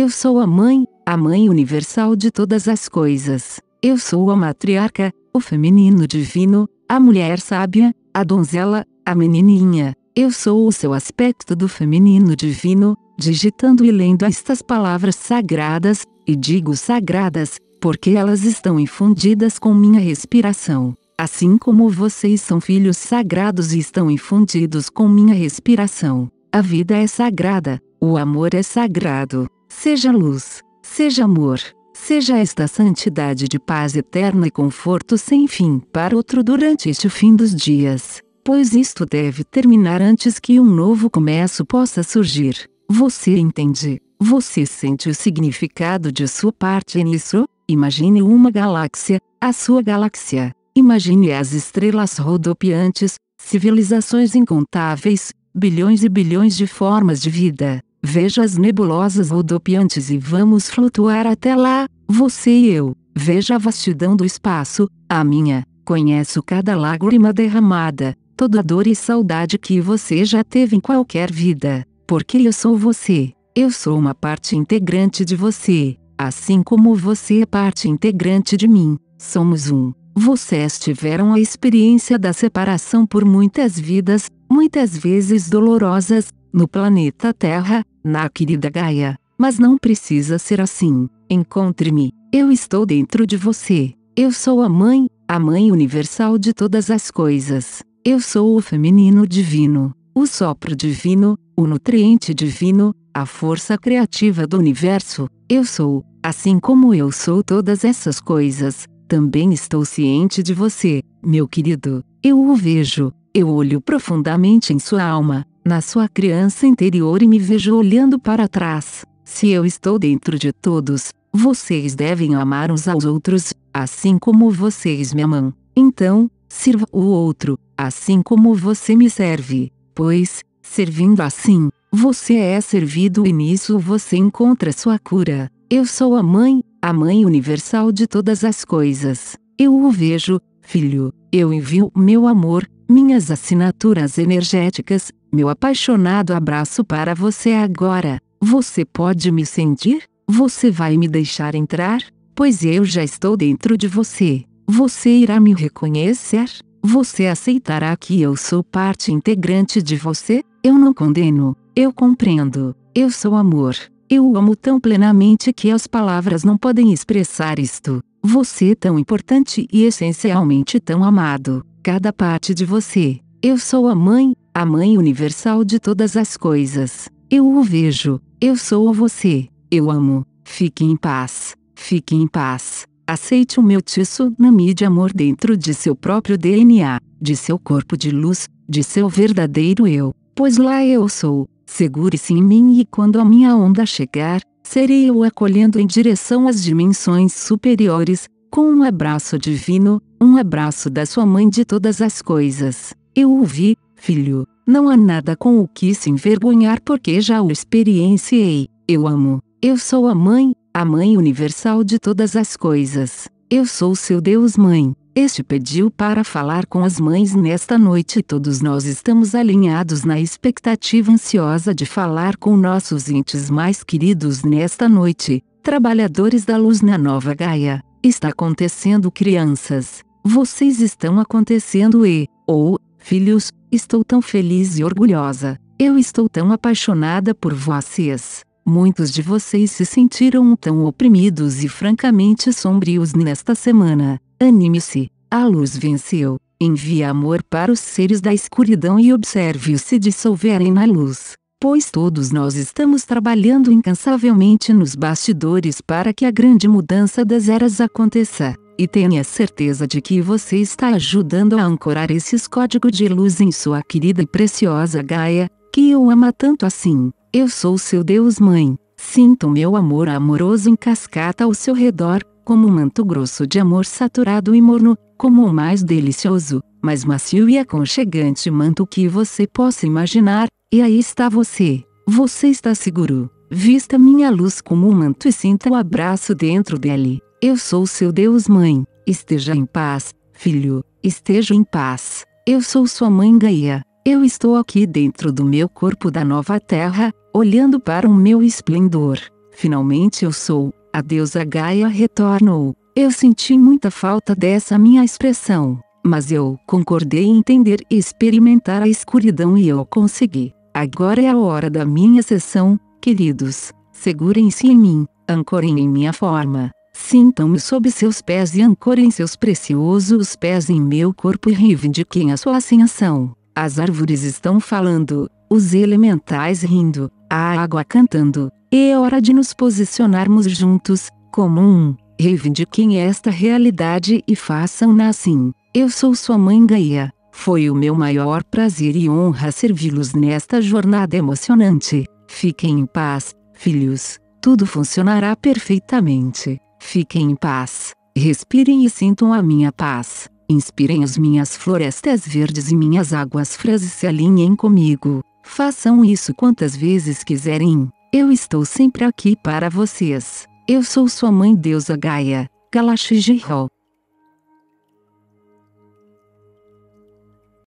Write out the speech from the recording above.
Eu sou a mãe, a mãe universal de todas as coisas. Eu sou a matriarca, o feminino divino, a mulher sábia, a donzela, a menininha. Eu sou o seu aspecto do feminino divino, digitando e lendo estas palavras sagradas, e digo sagradas, porque elas estão infundidas com minha respiração. Assim como vocês são filhos sagrados e estão infundidos com minha respiração. A vida é sagrada, o amor é sagrado, Seja luz, seja amor, seja esta santidade de paz eterna e conforto sem fim para outro durante este fim dos dias, pois isto deve terminar antes que um novo começo possa surgir. Você entende? Você sente o significado de sua parte nisso? Imagine uma galáxia, a sua galáxia. Imagine as estrelas rodopiantes, civilizações incontáveis, bilhões e bilhões de formas de vida Veja as nebulosas rodopiantes e vamos flutuar até lá, você e eu. Veja a vastidão do espaço, a minha. Conheço cada lágrima derramada, toda dor e saudade que você já teve em qualquer vida. Porque eu sou você. Eu sou uma parte integrante de você, assim como você é parte integrante de mim. Somos um. Vocês tiveram a experiência da separação por muitas vidas, muitas vezes dolorosas, no planeta Terra, na querida Gaia. Mas não precisa ser assim. Encontre-me. Eu estou dentro de você. Eu sou a mãe, a mãe universal de todas as coisas. Eu sou o feminino divino, o sopro divino, o nutriente divino, a força criativa do universo. Eu sou, assim como eu sou todas essas coisas, também estou ciente de você, meu querido. Eu o vejo, eu olho profundamente em sua alma, na sua criança interior e me vejo olhando para trás. Se eu estou dentro de todos, vocês devem amar uns aos outros, assim como vocês me amam. Então, sirva o outro, assim como você me serve. Pois, servindo assim, você é servido e nisso você encontra sua cura. Eu sou a mãe, a mãe universal de todas as coisas. Eu o vejo, filho. Eu envio meu amor, minhas assinaturas energéticas, meu apaixonado abraço para você agora. Você pode me sentir? Você vai me deixar entrar? Pois eu já estou dentro de você. Você irá me reconhecer? Você aceitará que eu sou parte integrante de você? Eu não condeno, eu compreendo. Eu sou amor. Eu amo tão plenamente que as palavras não podem expressar isto. Você tão importante e essencialmente tão amado cada parte de você. Eu sou a Mãe, a Mãe Universal de todas as coisas. Eu o vejo, eu sou você, eu amo. Fique em paz, fique em paz. Aceite o meu tsunami de amor dentro de seu próprio DNA, de seu corpo de luz, de seu verdadeiro eu, pois lá eu sou. Segure-se em mim e quando a minha onda chegar, serei eu acolhendo em direção às dimensões superiores, com um abraço divino, um abraço da sua mãe de todas as coisas. Eu ouvi, filho, não há nada com o que se envergonhar porque já o experienciei. Eu amo, eu sou a mãe, a mãe universal de todas as coisas. Eu sou seu Deus mãe. Este pediu para falar com as mães nesta noite e todos nós estamos alinhados na expectativa ansiosa de falar com nossos entes mais queridos nesta noite, trabalhadores da luz na Nova Gaia. Está acontecendo, crianças. Vocês estão acontecendo e, ou, filhos, estou tão feliz e orgulhosa. Eu estou tão apaixonada por vocês. Muitos de vocês se sentiram tão oprimidos e francamente sombrios nesta semana. Anime-se. A luz venceu. Envie amor para os seres da escuridão e observe-os se dissolverem na luz pois todos nós estamos trabalhando incansavelmente nos bastidores para que a grande mudança das eras aconteça, e tenha certeza de que você está ajudando a ancorar esses códigos de luz em sua querida e preciosa Gaia, que eu ama tanto assim. Eu sou seu Deus Mãe, sinto meu amor amoroso em cascata ao seu redor, como um manto grosso de amor saturado e morno, como o mais delicioso, mais macio e aconchegante manto que você possa imaginar, e aí está você. Você está seguro. Vista minha luz como um manto e sinta o abraço dentro dele. Eu sou seu Deus, mãe. Esteja em paz, filho. Esteja em paz. Eu sou sua mãe Gaia. Eu estou aqui dentro do meu corpo da nova terra, olhando para o meu esplendor. Finalmente eu sou. A deusa Gaia retornou. Eu senti muita falta dessa minha expressão, mas eu concordei em entender e experimentar a escuridão e eu consegui. Agora é a hora da minha sessão, queridos. Segurem-se em mim, ancorem em minha forma. Sintam-me sob seus pés e ancorem seus preciosos pés em meu corpo e reivindiquem a sua ascensão. As árvores estão falando, os elementais rindo, a água cantando. É hora de nos posicionarmos juntos, como um. Reivindiquem esta realidade e façam-na assim. Eu sou sua mãe Gaia. Foi o meu maior prazer e honra servi-los nesta jornada emocionante. Fiquem em paz, filhos, tudo funcionará perfeitamente. Fiquem em paz, respirem e sintam a minha paz. Inspirem as minhas florestas verdes e minhas águas fras e se alinhem comigo. Façam isso quantas vezes quiserem. Eu estou sempre aqui para vocês. Eu sou sua mãe deusa Gaia, Galashijihol.